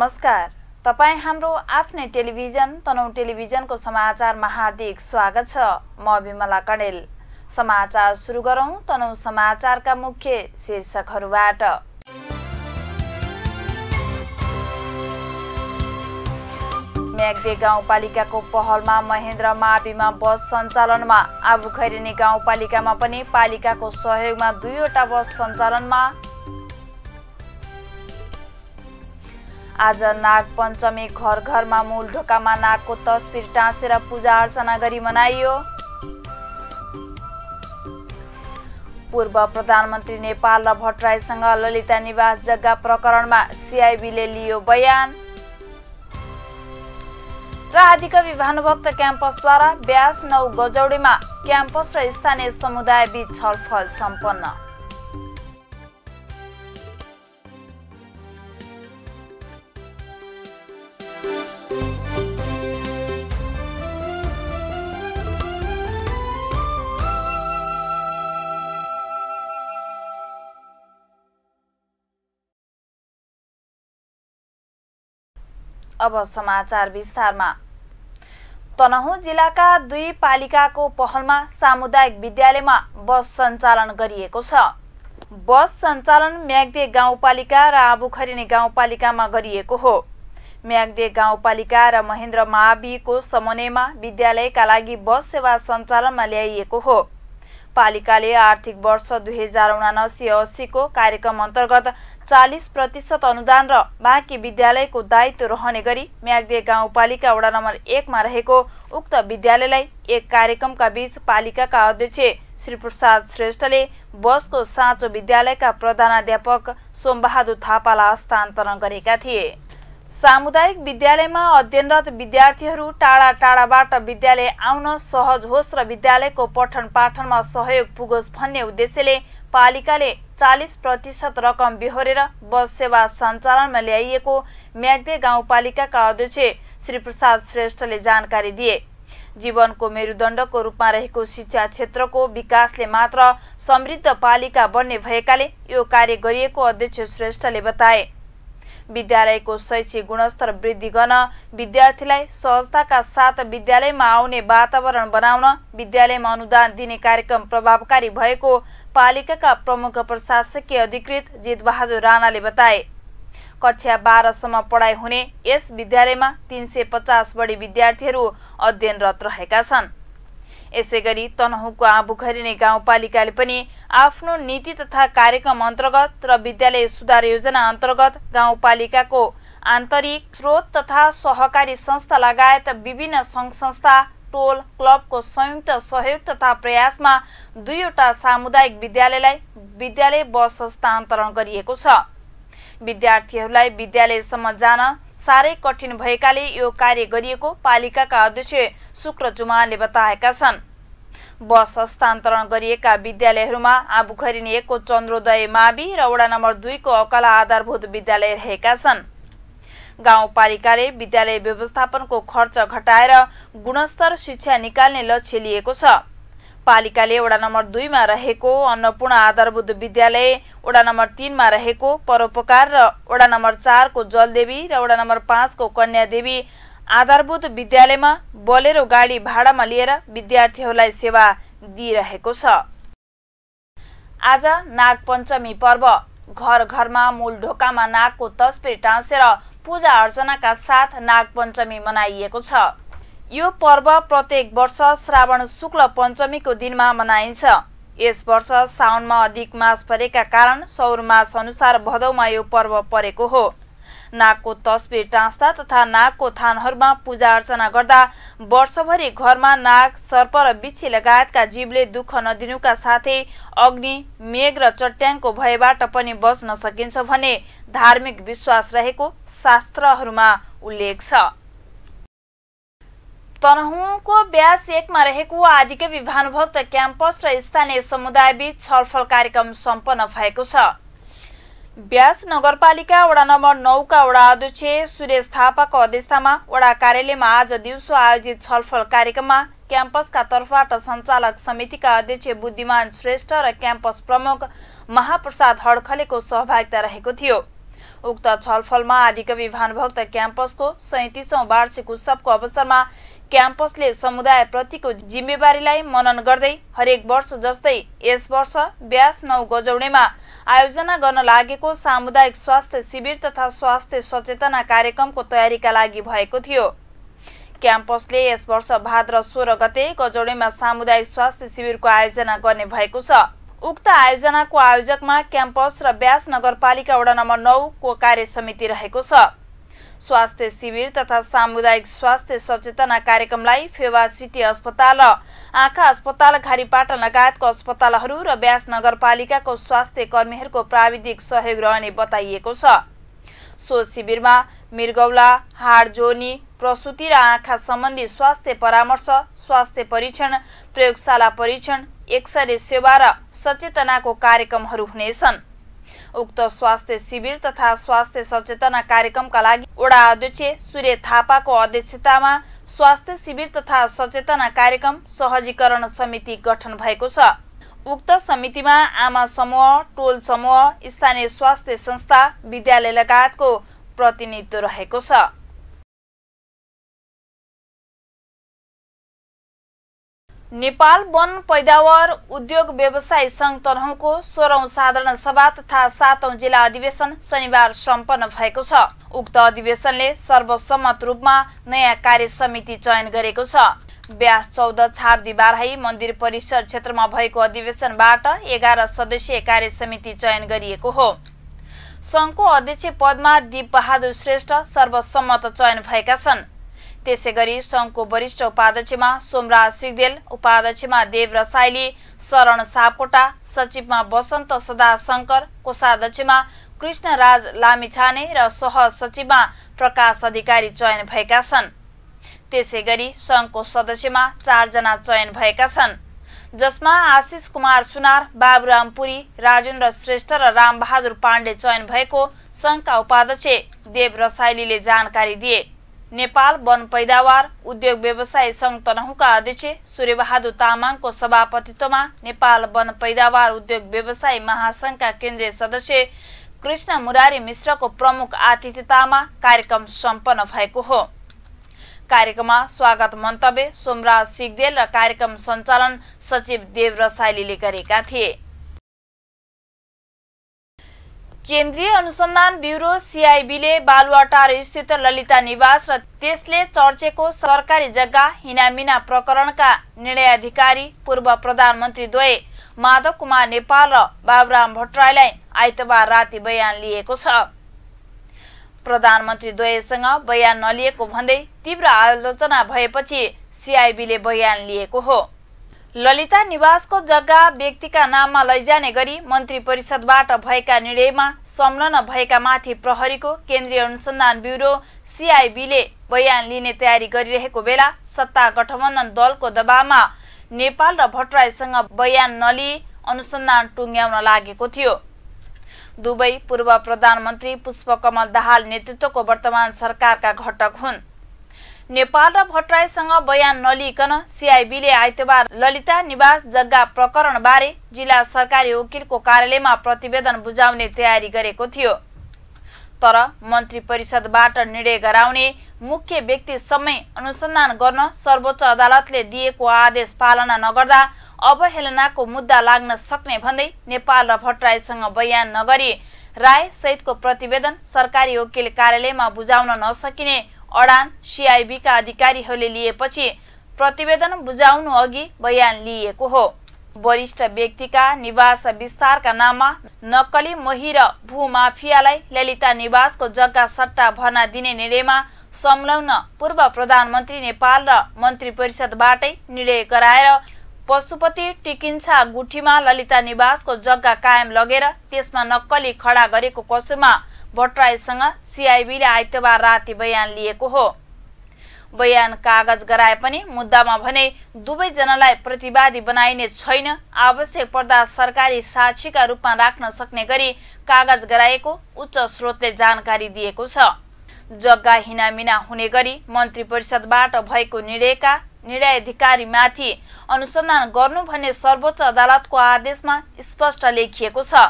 नमस्कार तपाईँ हाम्रो आफ्नै टेलिभिजन तनौ टेलिभिजनको समाचारमा हार्दिक स्वागत छ म विमला कणेल समाचार सुरु गरौँ तनौ समाचारका मुख्य शीर्षकहरूबाट म्याग्दे गाउँपालिकाको पहलमा महेन्द्र माविमा बस सञ्चालनमा आबुखरिनी गाउँपालिकामा पनि पालिकाको सहयोगमा दुईवटा बस सञ्चालनमा आज नाग पञ्चमी घर घरमा मूल ढोकामा नागको तस्बिर टाँसेर पूजा अर्चना गरी मनाइयो पूर्व प्रधानमन्त्री नेपाल र भट्टराईसँग ललिता निवास जग्गा प्रकरणमा सिआइबीले लियो बयान र आदिकवि भानुभक्त क्याम्पसद्वारा ब्यास नौ गजौडीमा क्याम्पस र स्थानीय समुदायबीच छलफल सम्पन्न अब समाचार विस्तारमा तनहुँ जिल्लाका दुई पालिकाको पहलमा सामुदायिक विद्यालयमा बस सञ्चालन गरिएको छ बस सञ्चालन म्याग्दे गाउँपालिका र आबुखरिने गाउँपालिकामा गरिएको हो म्याग्दे गाउँपालिका र महेन्द्र माविको समन्वयमा विद्यालयका लागि बस सेवा सञ्चालनमा ल्याइएको हो पालिकाले आर्थिक वर्ष दुई हजार उनासी अस्सीको कार्यक्रम अन्तर्गत चालिस प्रतिशत अनुदान र बाँकी विद्यालयको दायित्व रहने गरी म्याग्दे गाउँपालिका वडा नम्बर एकमा रहेको उक्त विद्यालयलाई एक कार्यक्रमका बीच पालिकाका अध्यक्ष श्री प्रसाद श्रेष्ठले बसको साँचो विद्यालयका प्रधानाध्यापक सोमबहादुर थापालाई हस्तान्तरण गरेका थिए सामुदायिक विद्यालयमा अध्ययनरत विद्यार्थीहरू टाढा टाढाबाट विद्यालय आउन सहज होस् र विद्यालयको पठन पाठनमा सहयोग पुगोस् भन्ने उद्देश्यले पालिकाले चालिस प्रतिशत रकम बिहोरेर बस सेवा सञ्चालनमा ल्याइएको म्याग्दे गाउँपालिकाका अध्यक्ष श्री प्रसाद श्रेष्ठले जानकारी दिए जीवनको मेरुदण्डको रूपमा रहेको शिक्षा क्षेत्रको विकासले मात्र समृद्ध पालिका बन्ने भएकाले यो कार्य गरिएको अध्यक्ष श्रेष्ठले बताए विद्यालयको शैक्षिक गुणस्तर वृद्धि गर्न विद्यार्थीलाई सहजताका साथ विद्यालयमा आउने वातावरण बनाउन विद्यालयमा अनुदान दिने कार्यक्रम प्रभावकारी भएको पालिकाका प्रमुख प्रशासकीय अधिकृत जितबहादुर राणाले बताए कक्षा बाह्रसम्म पढाइ हुने यस विद्यालयमा तिन सय पचास बढी विद्यार्थीहरू अध्ययनरत रहेका छन् यसै गरी तनहुँको आँबुखरिने गाउँपालिकाले पनि आफ्नो नीति तथा कार्यक्रम अन्तर्गत र विद्यालय सुधार योजना अन्तर्गत गाउँपालिकाको आन्तरिक स्रोत तथा सहकारी संस्था लगायत विभिन्न सङ्घ संस्था टोल क्लबको संयुक्त सहयोग तथा प्रयासमा दुईवटा सामुदायिक विद्यालयलाई विद्यालय बस हस्तान्तरण गरिएको छ विद्यार्थीहरूलाई विद्यालयसम्म जान साह्रै कठिन भएकाले यो कार्य गरिएको पालिकाका अध्यक्ष शुक्र जुमानले बताएका छन् बस हस्तान्तरण गरिएका विद्यालयहरूमा आबुखरी एकको चन्द्रोदय मावि र वडा नम्बर दुईको अकला आधारभूत विद्यालय रहेका छन् गाउँपालिकाले विद्यालय व्यवस्थापनको खर्च घटाएर गुणस्तर शिक्षा निकाल्ने लक्ष्य लिएको छ पालिकाले वडा नम्बर दुईमा रहेको अन्नपूर्ण आधारभूत विद्यालय वडा नम्बर तिनमा रहेको परोपकार र वडा नम्बर चारको जलदेवी र वडा नम्बर पाँचको कन्यादेवी आधारभूत विद्यालयमा बोलेरो गाडी भाडामा लिएर विद्यार्थीहरूलाई सेवा दिइरहेको छ आज नागपञ्चमी पर्व घर घरमा मूल ढोकामा नागको तस्बिर टाँसेर पूजा अर्चनाका साथ नागपञ्चमी मनाइएको छ यो पर्व प्रत्येक वर्ष श्रावण शुक्ल पञ्चमीको दिनमा मनाइन्छ यस वर्ष साउनमा अधिक मास परेका कारण सौर मास अनुसार भदौमा यो पर्व परेको हो नागको तस्बिर टाँस्दा तथा नागको थानहरूमा पूजा अर्चना गर्दा वर्षभरि घरमा नाग सर्प र बिच्छी लगायतका जीवले दुःख नदिनुका साथै अग्नि मेघ र चट्याङको भयबाट पनि बस्न सकिन्छ भने धार्मिक विश्वास रहेको शास्त्रहरूमा उल्लेख छ तनहुँको ब्यास एकमा रहेको आदिकवि विभानुभक्त क्याम्पस र स्थानीय समुदायबीच छलफल कार्यक्रम सम्पन्न भएको छ ब्यास नगरपालिका वडा नम्बर नौका वडा अध्यक्ष सुरेश थापाको अध्यक्षतामा वडा कार्यालयमा आज दिउँसो आयोजित छलफल कार्यक्रममा क्याम्पसका तर्फबाट सञ्चालक समितिका अध्यक्ष बुद्धिमान श्रेष्ठ र क्याम्पस प्रमुख महाप्रसाद हडखलेको सहभागिता रहेको थियो उक्त छलफलमा आदिकवि भानुभक्त क्याम्पसको सैतिसौँ वार्षिक उत्सवको अवसरमा क्याम्पसले समुदायप्रतिको जिम्मेवारीलाई मनन गर्दै हरेक वर्ष जस्तै यस वर्ष ब्यास नौ गजौडेमा आयोजना गर्न लागेको सामुदायिक स्वास्थ्य शिविर तथा स्वास्थ्य सचेतना कार्यक्रमको तयारीका लागि भएको थियो क्याम्पसले यस वर्ष भाद्र सोह्र गते गजौडेमा सामुदायिक स्वास्थ्य शिविरको आयोजना गर्ने भएको छ उक्त आयोजनाको आयोजकमा क्याम्पस र ब्यास नगरपालिका वडा नम्बर नौको कार्य समिति रहेको छ स्वास्थ्य शिविर तथा सामुदायिक स्वास्थ्य सचेतना कार्यक्रमलाई फेवा सिटी अस्पताल र आँखा अस्पताल घारीपाटा लगायतको अस्पतालहरू र ब्यास नगरपालिकाको स्वास्थ्य कर्मीहरूको प्राविधिक सहयोग रहने बताइएको छ सो शिविरमा मृगौला हाडजोर्नी प्रसुति र आँखा सम्बन्धी स्वास्थ्य परामर्श स्वास्थ्य परीक्षण प्रयोगशाला परीक्षण एक्सरे सेवा र सचेतनाको कार्यक्रमहरू हुनेछन् उक्त स्वास्थ्य शिविर तथा स्वास्थ्य सचेतना कार्यक्रमका लागि वडा अध्यक्ष सूर्य थापाको अध्यक्षतामा स्वास्थ्य शिविर तथा सचेतना कार्यक्रम सहजीकरण समिति गठन भएको छ उक्त समितिमा आमा समूह टोल समूह स्थानीय स्वास्थ्य संस्था विद्यालय लगायतको प्रतिनिधित्व रहेको छ नेपाल वन पैदावार उद्योग व्यवसाय सङ्घ तनहुँको सोह्रौँ साधारण सभा तथा सातौँ जिल्ला अधिवेशन शनिबार सम्पन्न भएको छ उक्त अधिवेशनले सर्वसम्मत रूपमा नयाँ कार्य समिति चयन गरेको छ ब्यास चौध छाब्दी बाराही मन्दिर परिसर क्षेत्रमा भएको अधिवेशनबाट एघार सदस्यीय कार्य समिति चयन गरिएको हो सङ्घको अध्यक्ष पदमा दिपबहादुर श्रेष्ठ सर्वसम्मत चयन भएका छन् त्यसै गरी सङ्घको वरिष्ठ उपाध्यक्षमा सोमराज सिगदेल उपाध्यक्षमा देव रसाइली शरण सापकोटा सचिवमा बसन्त सदा शङ्कर कोषाध्यक्षमा कृष्णराज लामिछाने र सहसचिवमा प्रकाश अधिकारी चयन भएका छन् त्यसै गरी सङ्घको सदस्यमा चारजना चयन भएका छन् जसमा आशिष कुमार सुनार बाबुराम पुरी राजेन्द्र श्रेष्ठ र रामबहादुर पाण्डे चयन भएको सङ्घका उपाध्यक्ष देव रसाइलीले जानकारी दिए नेपाल वन पैदावार उद्योग व्यवसाय संघ तनहुका अध्यक्ष सूर्यबहादुर तामाङको सभापतित्वमा नेपाल वन पैदावार उद्योग व्यवसाय महासङ्घका केन्द्रीय सदस्य कृष्ण मुरारी मिश्रको प्रमुख आतिथ्यतामा कार्यक्रम सम्पन्न भएको हो कार्यक्रममा स्वागत मन्तव्य सोमराज सिगदेल र कार्यक्रम सञ्चालन सचिव देव रसाइलीले गरेका थिए केन्द्रीय अनुसन्धान ब्युरो सिआइबीले बालुवाटार स्थित ललिता निवास र त्यसले चर्चेको सरकारी जग्गा हिनामिना प्रकरणका निर्णयाधिकारी पूर्व प्रधानमन्त्री द्वय माधव कुमार नेपाल र बाबुराम भट्टराईलाई आइतबार राति बयान लिएको छ प्रधानमन्त्री द्वयसँग बयान नलिएको भन्दै तीव्र आलोचना भएपछि सिआइबीले बयान लिएको हो ललिता निवासको जग्गा व्यक्तिका नाममा लैजाने गरी मन्त्री परिषदबाट भएका निर्णयमा संलग्न भएका माथि प्रहरीको केन्द्रीय अनुसन्धान ब्युरो सिआइबीले बयान लिने तयारी गरिरहेको बेला सत्ता गठबन्धन दलको दबावमा नेपाल र भट्टराईसँग बयान नलिई अनुसन्धान टुङ्ग्याउन लागेको थियो दुवै पूर्व प्रधानमन्त्री पुष्पकमल दाहाल नेतृत्वको वर्तमान सरकारका घटक हुन् नेपाल र भट्टराईसँग बयान नलिइकन सिआइबीले आइतबार ललिता निवास जग्गा प्रकरणबारे जिल्ला सरकारी वकिलको कार्यालयमा प्रतिवेदन बुझाउने तयारी गरेको थियो तर मन्त्री परिषदबाट निर्णय गराउने मुख्य समय अनुसन्धान गर्न सर्वोच्च अदालतले दिएको आदेश पालना नगर्दा अवहेलनाको मुद्दा लाग्न सक्ने भन्दै नेपाल र भट्टराईसँग बयान नगरी राय सहितको प्रतिवेदन सरकारी वकिल कार्यालयमा बुझाउन नसकिने अडान सिआइबीका अधिकारीहरूले लिएपछि प्रतिवेदन बुझाउनु अघि बयान लिएको हो वरिष्ठ व्यक्तिका निवास विस्तारका नाममा नक्कली मही र भूमाफियालाई ललिता निवासको जग्गा सट्टा भर्ना दिने निर्णयमा संलग्न पूर्व प्रधानमन्त्री नेपाल र मन्त्री परिषदबाटै निर्णय गराएर पशुपति टिकिन्छा गुठीमा ललिता निवासको जग्गा कायम लगेर त्यसमा नक्कली खडा गरेको कसुमा भट्टराईसँग सिआइबीले आइतबार राति बयान लिएको हो बयान कागज गराए पनि मुद्दामा भने दुवैजनालाई प्रतिवादी बनाइने छैन आवश्यक पर्दा सरकारी साक्षीका रूपमा राख्न सक्ने गरी कागज गराएको उच्च स्रोतले जानकारी दिएको छ जग्गा हिनामिना हुने गरी मन्त्री परिषदबाट भएको निर्णयका निर्णयाधिकारीमाथि अनुसन्धान गर्नु भन्ने सर्वोच्च अदालतको आदेशमा स्पष्ट लेखिएको छ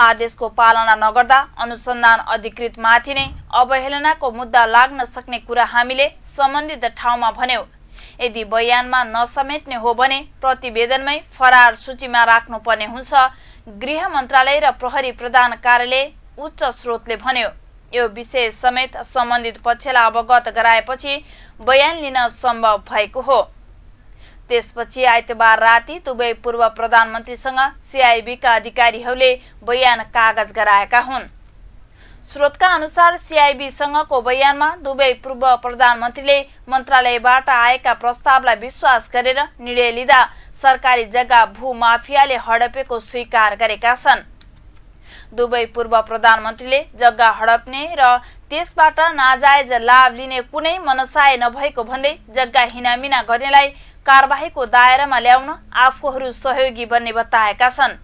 आदेशको पालना नगर्दा अनुसन्धान अधिकृतमाथि नै अवहेलनाको मुद्दा लाग्न सक्ने कुरा हामीले सम्बन्धित ठाउँमा भन्यौँ यदि बयानमा नसमेट्ने हो भने प्रतिवेदनमै फरार सूचीमा राख्नुपर्ने हुन्छ गृह मन्त्रालय र प्रहरी प्रधान कार्यालय उच्च स्रोतले भन्यो यो विषय समेत सम्बन्धित पक्षलाई अवगत गराएपछि बयान लिन सम्भव भएको हो त्यसपछि आइतबार राति दुवै पूर्व प्रधानमन्त्रीसँग सिआइबीका अधिकारीहरूले बयान कागज गराएका हुन् स्रोतका अनुसार सिआइबीसँगको बयानमा दुवै पूर्व प्रधानमन्त्रीले मन्त्रालयबाट आएका प्रस्तावलाई विश्वास गरेर निर्णय लिँदा सरकारी जग्गा भूमाफियाले हडपेको स्वीकार गरेका छन् दुवै पूर्व प्रधानमन्त्रीले जग्गा हडप्ने र त्यसबाट नाजायज लाभ लिने कुनै मनसाय नभएको भन्दै जग्गा हिनामिना गर्नेलाई कारवाहीको दायरामा ल्याउन आफूहरू सहयोगी बन्ने बताएका छन्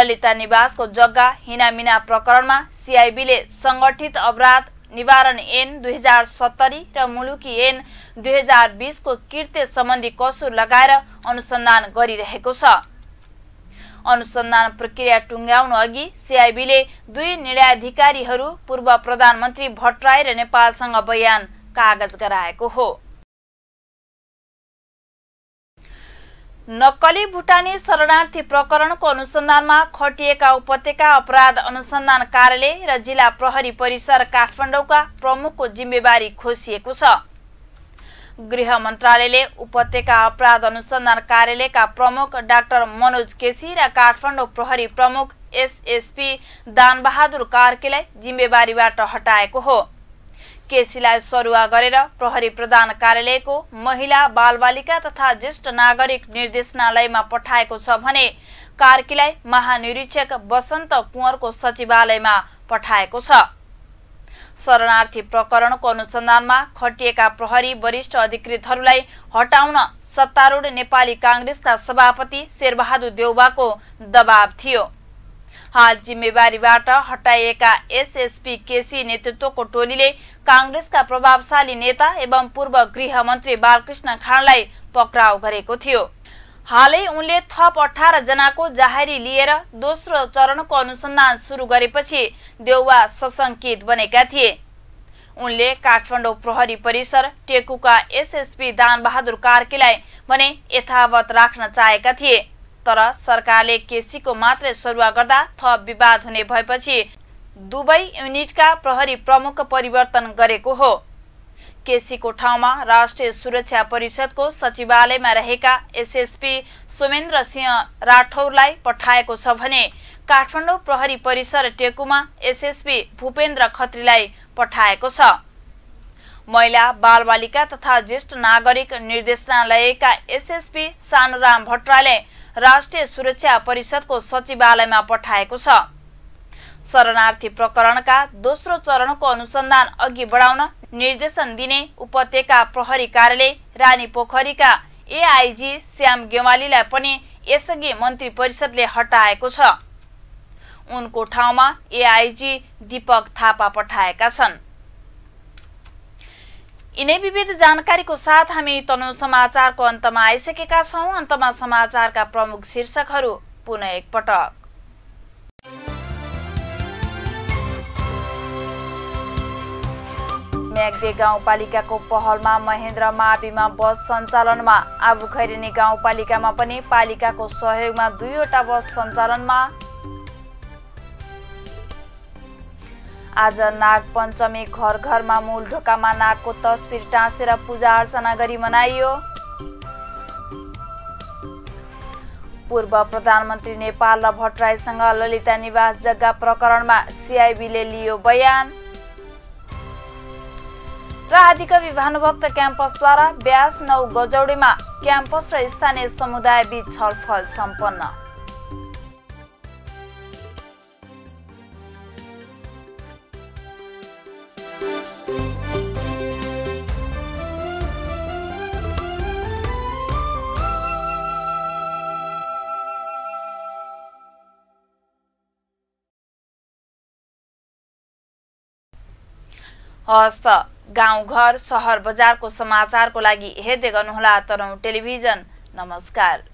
ललिता निवासको जग्गा हिनामिना प्रकरणमा सिआइबीले सङ्गठित अपराध निवारण एन दुई हजार सत्तरी र मुलुकी एन दुई हजार बिसको कृत्य सम्बन्धी कसुर लगाएर अनुसन्धान गरिरहेको छ अनुसन्धान प्रक्रिया टुङ्गाउनु अघि सिआइबीले दुई निर्णयाधिकारीहरू पूर्व प्रधानमन्त्री भट्टराई र नेपालसँग बयान कागज गराएको हो नक्कली भुटानी शरणार्थी प्रकरणको अनुसन्धानमा खटिएका उपत्यका अपराध अनुसन्धान कार्यालय र जिल्ला प्रहरी परिसर काठमाडौँका प्रमुखको जिम्मेवारी खोसिएको छ गृह मन्त्रालयले उपत्यका अपराध अनुसन्धान कार्यालयका प्रमुख डाक्टर मनोज केसी र काठमाडौँ प्रहरी प्रमुख एसएसपी दानबहादुर कार्कीलाई जिम्मेवारीबाट हटाएको हो केसीलाई सरुवा गरेर प्रहरी प्रधान कार्यालयको महिला बालबालिका तथा ज्येष्ठ नागरिक निर्देशनालयमा पठाएको छ भने कार्कीलाई महानिरीक्षक वसन्त कुँवरको सचिवालयमा पठाएको छ शरणार्थी प्रकरणको अनुसन्धानमा खटिएका प्रहरी वरिष्ठ अधिकृतहरूलाई हटाउन सत्तारूढ नेपाली काङ्ग्रेसका सभापति शेरबहादुर देउबाको दबाव थियो हाल जिम्मेवारीबाट हटाइएका एसएसपी केसी नेतृत्वको टोलीले काङ्ग्रेसका प्रभावशाली नेता एवं पूर्व गृहमन्त्री बालकृष्ण खाँडलाई पक्राउ गरेको थियो हालै उनले थप अठार जनाको जाहेरी लिएर दोस्रो चरणको अनुसन्धान सुरु गरेपछि देउवा सशङ्कित बनेका थिए उनले काठमाडौँ प्रहरी परिसर टेकुका एसएसपी दानबहादुर कार्कीलाई भने यथावत राख्न चाहेका थिए तर सरकारले केसीको मात्रै सरुवा गर्दा थप विवाद हुने भएपछि दुवै युनिटका प्रहरी प्रमुख परिवर्तन गरेको हो केसीको ठाउँमा राष्ट्रिय सुरक्षा परिषदको सचिवालयमा रहेका एसएसपी सुमेन्द्र सिंह राठौरलाई पठाएको छ भने काठमाडौँ प्रहरी परिसर टेकुमा एसएसपी भूपेन्द्र खत्रीलाई पठाएको छ महिला बालबालिका तथा ज्येष्ठ नागरिक निर्देशनालयका एसएसपी सानुराम भट्टराले राष्ट्रिय सुरक्षा परिषदको सचिवालयमा पठाएको छ शरणार्थी प्रकरणका दोस्रो चरणको अनुसन्धान अघि बढाउन निर्देशन दिने उपत्यका प्रहरी कार्यालय रानी पोखरीका एआइजी श्याम गेवालीलाई पनि यसअघि मन्त्री परिषदले हटाएको छ उनको ठाउँमा एआइजी दीपक थापा पठाएका छन् यिनै विविध जानकारीको साथ हामी तनु समाचारको अन्तमा आइसकेका छौँ अन्तमा समाचारका प्रमुख शीर्षकहरू पुनः एकपटक म्याग्दे गाउँपालिकाको पहलमा महेन्द्र माविमा बस सञ्चालनमा आबुखैरेनी गाउँपालिकामा पनि पालिकाको सहयोगमा दुईवटा बस सञ्चालनमा आज नागपञ्चमी घर घरमा मूल ढोकामा नागको तस्विर टाँसेर पूजा अर्चना गरी मनाइयो पूर्व प्रधानमन्त्री नेपाल र भट्टराईसँग ललिता निवास जग्गा प्रकरणमा सिआइबीले लियो बयान र आदिकवि भानुभक्त क्याम्पसद्वारा ब्यास नौ गजौडेमा क्याम्पस र स्थानीय समुदायबीच छलफल सम्पन्न हस्त घर सहर बजारको समाचारको लागि हेर्दै गर्नुहोला तनौ टेलिभिजन नमस्कार